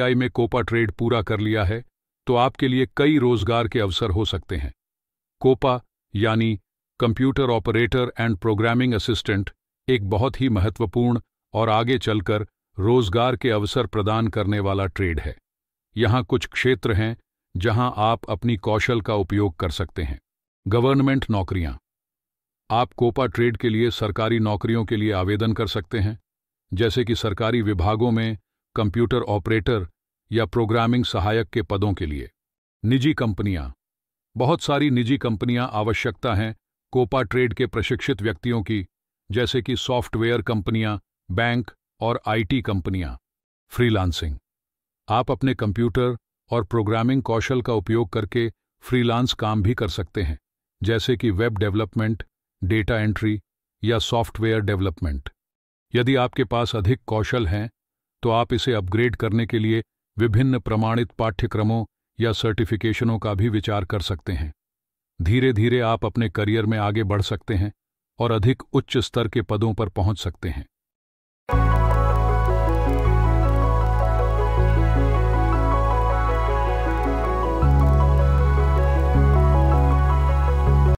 आई में Copa trade पूरा कर लिया है तो आपके लिए कई रोजगार के अवसर हो सकते हैं कोपा यानी computer operator and programming assistant एक बहुत ही महत्वपूर्ण और आगे चलकर रोजगार के अवसर प्रदान करने वाला ट्रेड है यहां कुछ क्षेत्र हैं जहां आप अपनी कौशल का उपयोग कर सकते हैं गवर्नमेंट नौकरियां आप कोपा ट्रेड के लिए सरकारी नौकरियों के लिए आवेदन कर सकते हैं जैसे कि सरकारी विभागों में कंप्यूटर ऑपरेटर या प्रोग्रामिंग सहायक के पदों के लिए निजी कंपनियां बहुत सारी निजी कंपनियां आवश्यकता हैं कोपा ट्रेड के प्रशिक्षित व्यक्तियों की जैसे कि सॉफ्टवेयर कंपनियां बैंक और आईटी कंपनियां फ्रीलांसिंग आप अपने कंप्यूटर और प्रोग्रामिंग कौशल का उपयोग करके फ्रीलांस काम भी कर सकते हैं जैसे कि वेब डेवलपमेंट डेटा एंट्री या सॉफ्टवेयर डेवलपमेंट यदि आपके पास अधिक कौशल हैं तो आप इसे अपग्रेड करने के लिए विभिन्न प्रमाणित पाठ्यक्रमों या सर्टिफिकेशनों का भी विचार कर सकते हैं धीरे धीरे आप अपने करियर में आगे बढ़ सकते हैं और अधिक उच्च स्तर के पदों पर पहुंच सकते हैं